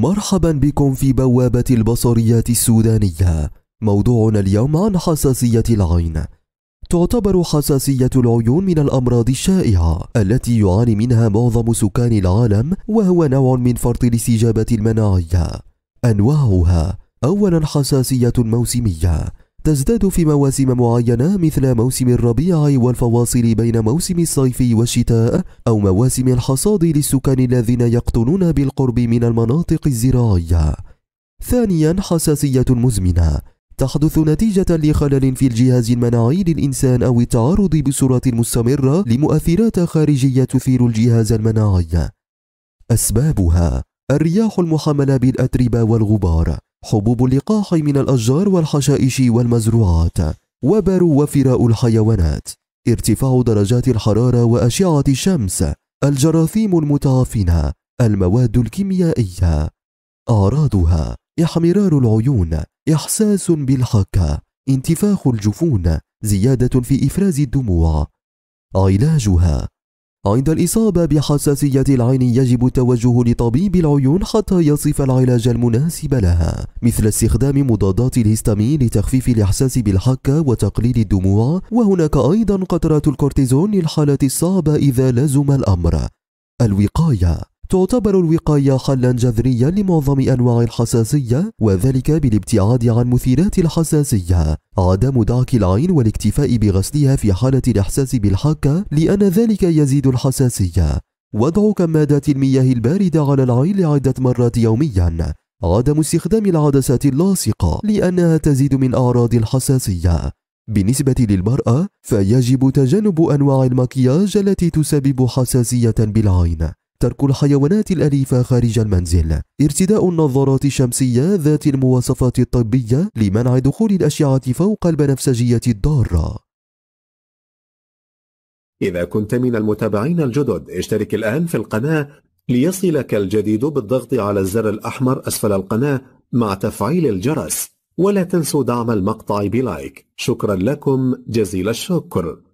مرحبا بكم في بوابة البصريات السودانية موضوعنا اليوم عن حساسية العين تعتبر حساسية العيون من الأمراض الشائعة التي يعاني منها معظم سكان العالم وهو نوع من فرط الاستجابة المناعية أنواعها أولا حساسية موسمية تزداد في مواسم معينة مثل موسم الربيع والفواصل بين موسم الصيف والشتاء أو مواسم الحصاد للسكان الذين يقطنون بالقرب من المناطق الزراعية ثانيا حساسية مزمنة تحدث نتيجة لخلل في الجهاز المناعي للإنسان أو التعرض بصورة مستمرة لمؤثرات خارجية تثير الجهاز المناعي أسبابها الرياح المحملة بالأتربة والغبار حبوب اللقاح من الأشجار والحشائش والمزروعات وبر وفراء الحيوانات ارتفاع درجات الحرارة وأشعة الشمس الجراثيم المتعفنة المواد الكيميائية أعراضها إحمرار العيون إحساس بالحكة انتفاخ الجفون زيادة في إفراز الدموع علاجها عند الإصابة بحساسية العين يجب التوجه لطبيب العيون حتى يصف العلاج المناسب لها مثل استخدام مضادات الهستامين لتخفيف الإحساس بالحكة وتقليل الدموع وهناك أيضا قطرات الكورتيزون للحالات الصعبة إذا لزم الأمر الوقاية تعتبر الوقاية حلا جذريا لمعظم أنواع الحساسية وذلك بالابتعاد عن مثيرات الحساسية عدم دعك العين والاكتفاء بغسلها في حالة الإحساس بالحكة لأن ذلك يزيد الحساسية وضع كمادات المياه الباردة على العين لعدة مرات يوميا عدم استخدام العدسات اللاصقة لأنها تزيد من أعراض الحساسية بالنسبة للمرأة فيجب تجنب أنواع المكياج التي تسبب حساسية بالعين ترك الحيوانات الأليفة خارج المنزل ارتداء النظارات الشمسية ذات المواصفات الطبية لمنع دخول الأشعة فوق البنفسجية الضارة إذا كنت من المتابعين الجدد اشترك الآن في القناة ليصلك الجديد بالضغط على الزر الأحمر أسفل القناة مع تفعيل الجرس ولا تنسوا دعم المقطع بلايك شكرا لكم جزيل الشكر